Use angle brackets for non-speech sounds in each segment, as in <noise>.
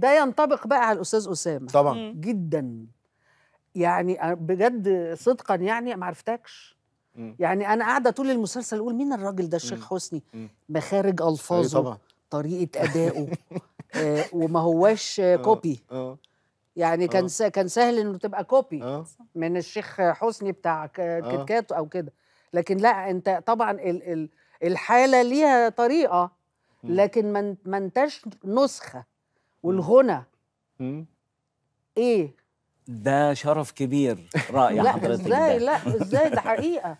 ده ينطبق بقى على الاستاذ اسامه طبعا جدا يعني بجد صدقا يعني ما عرفتكش يعني انا قاعده طول المسلسل اقول مين الراجل ده الشيخ حسني مخارج الفاظه أيوة طبعا. طريقه <laughs> ادائه آه وما هواش كوبي آه،, آه. يعني كان آه. كان سهل انه تبقى كوبي آه. من الشيخ حسني بتاع كيت آه. كات او كده لكن لا انت طبعا ال ال الحاله ليها طريقه لكن ما انتش نسخه والغنى ايه ده شرف كبير <laughs> رأي لا حضرتك ازاي لا ازاي ده حقيقه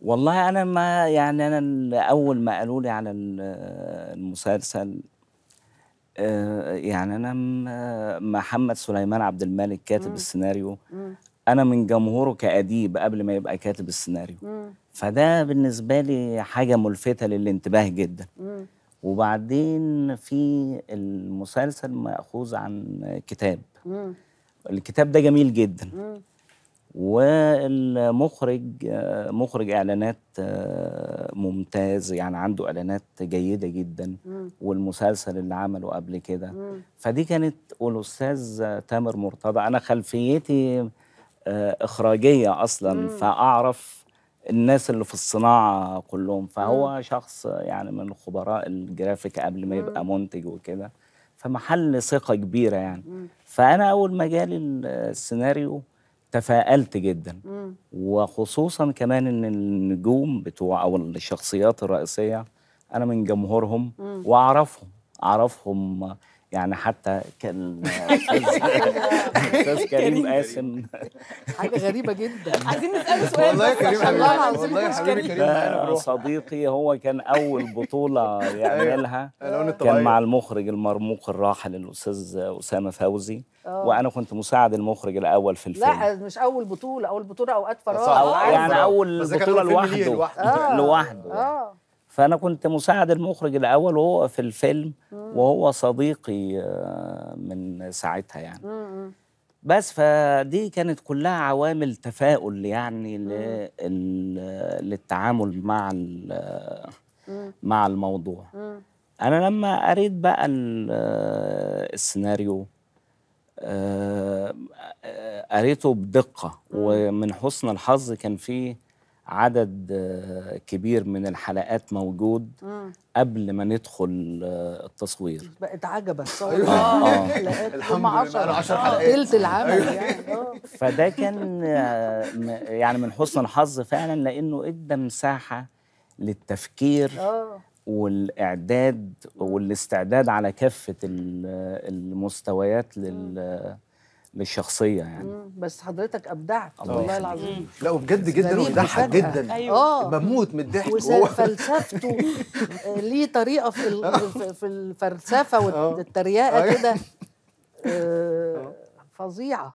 والله انا ما يعني انا اول ما قالوا لي على المسلسل آه، يعني انا محمد سليمان عبد الملك كاتب مم. السيناريو مم. انا من جمهوره كاديب قبل ما يبقى كاتب السيناريو مم. فده بالنسبه لي حاجه ملفته للانتباه جدا مم. وبعدين في المسلسل مأخوذ عن كتاب مم. الكتاب ده جميل جدا مم. والمخرج مخرج اعلانات ممتاز يعني عنده اعلانات جيده جدا مم. والمسلسل اللي عمله قبل كده فدي كانت والاستاذ تامر مرتضى انا خلفيتي آه، اخراجيه اصلا فاعرف الناس اللي في الصناعه كلهم فهو مم. شخص يعني من خبراء الجرافيك قبل ما يبقى منتج وكده فمحل ثقه كبيره يعني مم. فانا اول ما جالي السيناريو تفائلت جدا مم. وخصوصا كمان ان النجوم بتوع او الشخصيات الرئيسيه انا من جمهورهم واعرفهم اعرفهم يعني حتى كان <laughs> استاذ كريم قاسم حاجه غريبه جدا <laughs> عايزين نساله سؤال والله كريم والله حبيبي كريم صديقي هو كان اول بطوله أيوه. يعملها كان مع المخرج المرموق الراحل الاستاذ اسامه فوزي آه. وانا كنت مساعد المخرج الاول في الفيلم لا مش اول بطوله اول بطوله اوقات فراغ يعني اول بطوله لوحده لوحده, لوحده. آه. آه. فانا كنت مساعد المخرج الاول وهو في الفيلم وهو صديقي آه، من ساعتها يعني بس فدي كانت كلها عوامل تفاؤل يعني للتعامل مع مع الموضوع انا لما قريت بقى آه، السيناريو قريته آه، بدقه ومن حسن الحظ كان فيه عدد آه، كبير من الحلقات موجود قبل ما ندخل آه، التصوير بقت عجبة أيوة. آه. آه. <laughs> الحمد لله 10 حلقات تلت العمل أيوة. يعني <laughs> فده كان يعني من حسن الحظ فعلا لانه ادى مساحه للتفكير والاعداد والاستعداد على كافه المستويات لل مش شخصيه يعني بس حضرتك ابدعت والله العظيم لا وبجد جدا وبضحك جدا أيوة. بموت من الضحك وفلسفته آه، ليه طريقه في آه. في الفلسفه والتريقه آه. كده <laughs> فظيعه